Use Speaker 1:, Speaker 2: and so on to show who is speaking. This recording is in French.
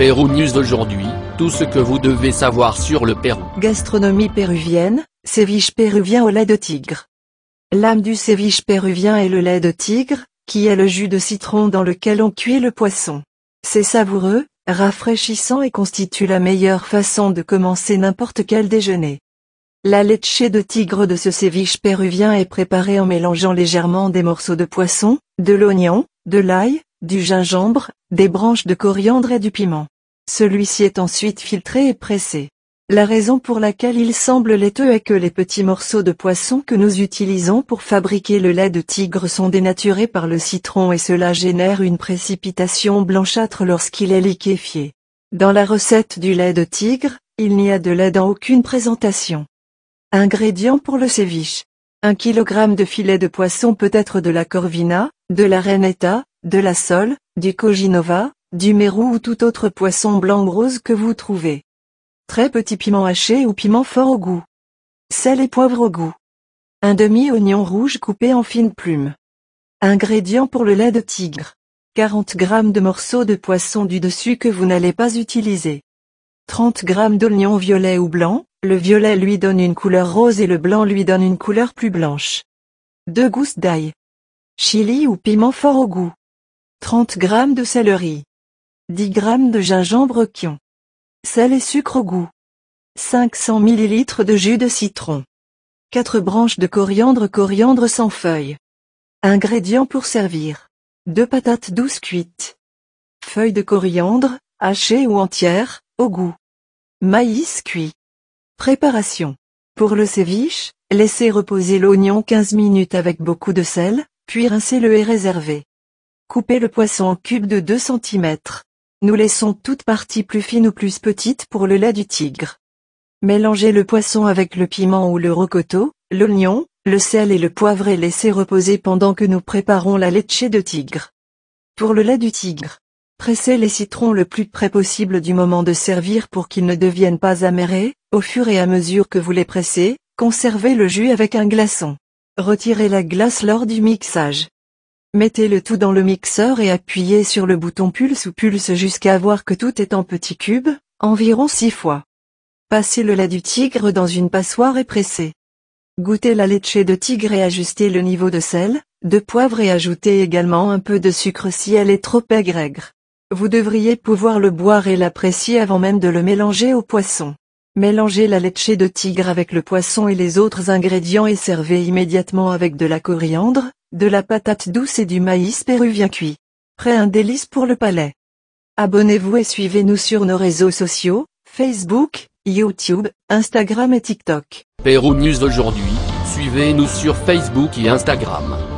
Speaker 1: Pérou News d'aujourd'hui, tout ce que vous devez savoir sur le Pérou. Gastronomie péruvienne, séviche péruvien au lait de tigre. L'âme du séviche péruvien est le lait de tigre, qui est le jus de citron dans lequel on cuit le poisson. C'est savoureux, rafraîchissant et constitue la meilleure façon de commencer n'importe quel déjeuner. La leche de tigre de ce séviche péruvien est préparée en mélangeant légèrement des morceaux de poisson, de l'oignon, de l'ail, du gingembre, des branches de coriandre et du piment. Celui-ci est ensuite filtré et pressé. La raison pour laquelle il semble laiteux est que les petits morceaux de poisson que nous utilisons pour fabriquer le lait de tigre sont dénaturés par le citron et cela génère une précipitation blanchâtre lorsqu'il est liquéfié. Dans la recette du lait de tigre, il n'y a de lait dans aucune présentation. Ingrédients pour le séviche. 1 kg de filet de poisson peut être de la corvina, de la renetta, de la sole, du coginova, du mérou ou tout autre poisson blanc ou rose que vous trouvez. Très petit piment haché ou piment fort au goût. Sel et poivre au goût. Un demi-oignon rouge coupé en fines plumes. Ingrédients pour le lait de tigre. 40 g de morceaux de poisson du dessus que vous n'allez pas utiliser. 30 g d'oignon violet ou blanc, le violet lui donne une couleur rose et le blanc lui donne une couleur plus blanche. Deux gousses d'ail. Chili ou piment fort au goût. 30 g de céleri. 10 g de gingembre kion. Sel et sucre au goût. 500 ml de jus de citron. 4 branches de coriandre coriandre sans feuilles. Ingrédients pour servir. 2 patates douces cuites. Feuilles de coriandre, hachées ou entières, au goût. Maïs cuit. Préparation. Pour le séviche, laissez reposer l'oignon 15 minutes avec beaucoup de sel, puis rincez-le et réservez. Coupez le poisson en cubes de 2 cm. Nous laissons toute partie plus fine ou plus petite pour le lait du tigre. Mélangez le poisson avec le piment ou le rocoto, l'oignon, le sel et le poivre et laissez reposer pendant que nous préparons la leche de tigre. Pour le lait du tigre, pressez les citrons le plus près possible du moment de servir pour qu'ils ne deviennent pas amérés, au fur et à mesure que vous les pressez, conservez le jus avec un glaçon. Retirez la glace lors du mixage. Mettez le tout dans le mixeur et appuyez sur le bouton Pulse ou Pulse jusqu'à voir que tout est en petits cubes, environ 6 fois. Passez le lait du tigre dans une passoire et pressez. Goûtez la leche de tigre et ajustez le niveau de sel, de poivre et ajoutez également un peu de sucre si elle est trop aigre. Vous devriez pouvoir le boire et l'apprécier avant même de le mélanger au poisson. Mélangez la leche de tigre avec le poisson et les autres ingrédients et servez immédiatement avec de la coriandre, de la patate douce et du maïs péruvien cuit. Prêt un délice pour le palais. Abonnez-vous et suivez-nous sur nos réseaux sociaux, Facebook, YouTube, Instagram et TikTok. Pérou News aujourd'hui, suivez-nous sur Facebook et Instagram.